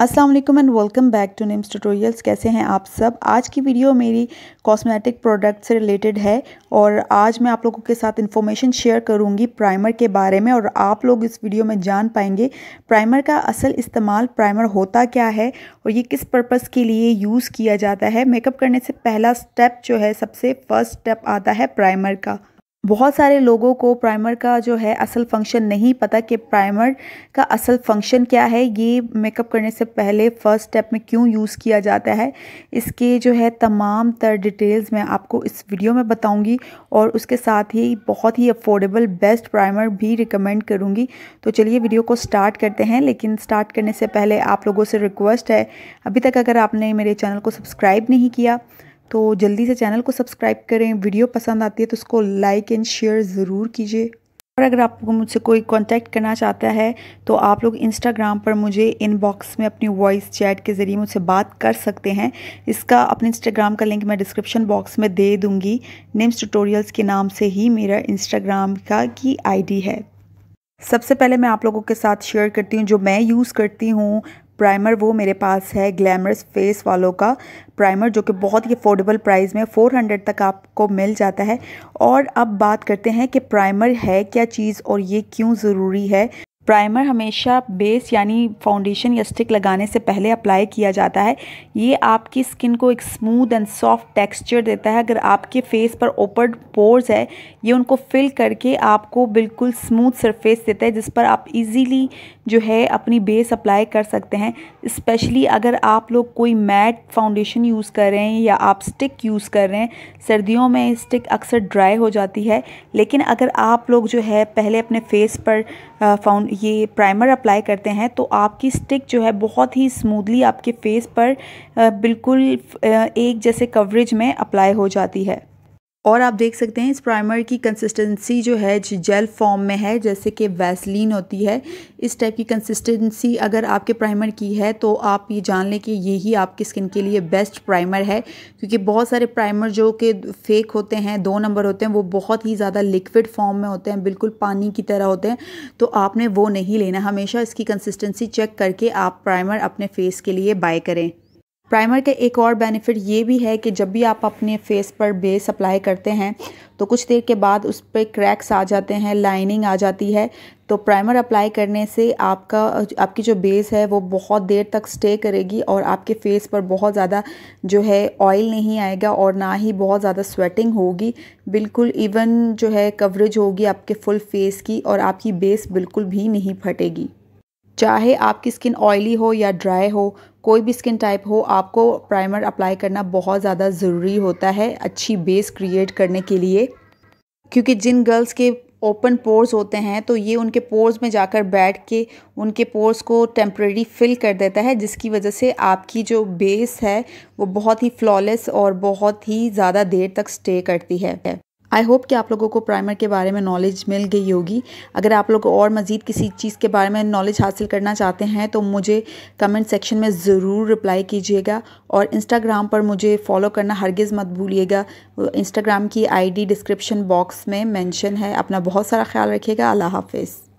अस्सलाम वालेकुम and welcome back to names tutorials कैसे हैं आप सब आज की वीडियो मेरी कॉस्मेटिक प्रोडक्ट से रिलेटेड है और आज मैं आप लोगों के साथ इन्फॉर्मेशन शेयर करूंगी प्राइमर के बारे में और आप लोग इस वीडियो में जान पाएंगे प्राइमर का असल इस्तेमाल प्राइमर होता क्या है और ये किस पर्पज़ के लिए यूज़ किया जाता है मेकअप करने से पहला स्टेप जो है सबसे फर्स्ट स्टेप आता है प्राइमर का बहुत सारे लोगों को प्राइमर का जो है असल फंक्शन नहीं पता कि प्राइमर का असल फंक्शन क्या है ये मेकअप करने से पहले फ़र्स्ट स्टेप में क्यों यूज़ किया जाता है इसके जो है तमाम तर डिटेल्स मैं आपको इस वीडियो में बताऊंगी और उसके साथ ही बहुत ही अफोर्डेबल बेस्ट प्राइमर भी रिकमेंड करूँगी तो चलिए वीडियो को स्टार्ट करते हैं लेकिन स्टार्ट करने से पहले आप लोगों से रिक्वेस्ट है अभी तक अगर आपने मेरे चैनल को सब्सक्राइब नहीं किया तो जल्दी से चैनल को सब्सक्राइब करें वीडियो पसंद आती है तो उसको लाइक एंड शेयर ज़रूर कीजिए और अगर आप मुझसे कोई कांटेक्ट करना चाहता है तो आप लोग इंस्टाग्राम पर मुझे इनबॉक्स में अपनी वॉइस चैट के ज़रिए मुझसे बात कर सकते हैं इसका अपने इंस्टाग्राम का लिंक मैं डिस्क्रिप्शन बॉक्स में दे दूँगी निम्स ट्यूटोरियल्स के नाम से ही मेरा इंस्टाग्राम का की आईडी है सबसे पहले मैं आप लोगों के साथ शेयर करती हूँ जो मैं यूज़ करती हूँ प्राइमर वो मेरे पास है ग्लैमरस फेस वालों का प्राइमर जो कि बहुत ही अफोर्डेबल प्राइस में 400 तक आपको मिल जाता है और अब बात करते हैं कि प्राइमर है क्या चीज़ और ये क्यों ज़रूरी है प्राइमर हमेशा बेस यानी फाउंडेशन या स्टिक लगाने से पहले अप्लाई किया जाता है ये आपकी स्किन को एक स्मूथ एंड सॉफ्ट टेक्सचर देता है अगर आपके फेस पर ओपन पोर्स है ये उनको फिल करके आपको बिल्कुल स्मूथ सरफेस देता है जिस पर आप इजीली जो है अपनी बेस अप्लाई कर सकते हैं स्पेशली अगर आप लोग कोई मैट फाउंडेशन यूज़ कर रहे हैं या आप स्टिक यूज़ कर रहे हैं सर्दियों में स्टिक अक्सर ड्राई हो जाती है लेकिन अगर आप लोग जो है पहले अपने फेस पर फाउंड ये प्राइमर अप्लाई करते हैं तो आपकी स्टिक जो है बहुत ही स्मूदली आपके फेस पर बिल्कुल एक जैसे कवरेज में अप्लाई हो जाती है और आप देख सकते हैं इस प्राइमर की कंसिस्टेंसी जो है जेल फॉर्म में है जैसे कि वैसलीन होती है इस टाइप की कंसिस्टेंसी अगर आपके प्राइमर की है तो आप ये जान लें कि यही आपकी स्किन के लिए बेस्ट प्राइमर है क्योंकि बहुत सारे प्राइमर जो कि फेक होते हैं दो नंबर होते हैं वो बहुत ही ज़्यादा लिक्विड फॉर्म में होते हैं बिल्कुल पानी की तरह होते हैं तो आपने वो नहीं लेना हमेशा इसकी कंसिस्टेंसी चेक करके आप प्राइमर अपने फेस के लिए बाय करें प्राइमर का एक और बेनिफिट ये भी है कि जब भी आप अपने फेस पर बेस अप्लाई करते हैं तो कुछ देर के बाद उस पर क्रैक्स आ जाते हैं लाइनिंग आ जाती है तो प्राइमर अप्लाई करने से आपका आपकी जो बेस है वो बहुत देर तक स्टे करेगी और आपके फेस पर बहुत ज़्यादा जो है ऑयल नहीं आएगा और ना ही बहुत ज़्यादा स्वेटिंग होगी बिल्कुल इवन जो है कवरेज होगी आपके फुल फेस की और आपकी बेस बिल्कुल भी नहीं फटेगी चाहे आपकी स्किन ऑयली हो या ड्राई हो कोई भी स्किन टाइप हो आपको प्राइमर अप्लाई करना बहुत ज़्यादा ज़रूरी होता है अच्छी बेस क्रिएट करने के लिए क्योंकि जिन गर्ल्स के ओपन पोर्स होते हैं तो ये उनके पोर्स में जाकर बैठ के उनके पोर्स को टेम्प्रेरी फिल कर देता है जिसकी वजह से आपकी जो बेस है वो बहुत ही फ्लॉलेस और बहुत ही ज़्यादा देर तक स्टे करती है आई होप कि आप लोगों को प्राइमर के बारे में नॉलेज मिल गई होगी अगर आप लोग और मज़ीद किसी चीज़ के बारे में नॉलेज हासिल करना चाहते हैं तो मुझे कमेंट सेक्शन में ज़रूर रिप्लाई कीजिएगा और इंस्टाग्राम पर मुझे फॉलो करना हरगिज़ मत भूलिएगा इंस्टाग्राम की आईडी डिस्क्रिप्शन बॉक्स में मेंशन है अपना बहुत सारा ख्याल रखिएगा अल्लाह हाफिज़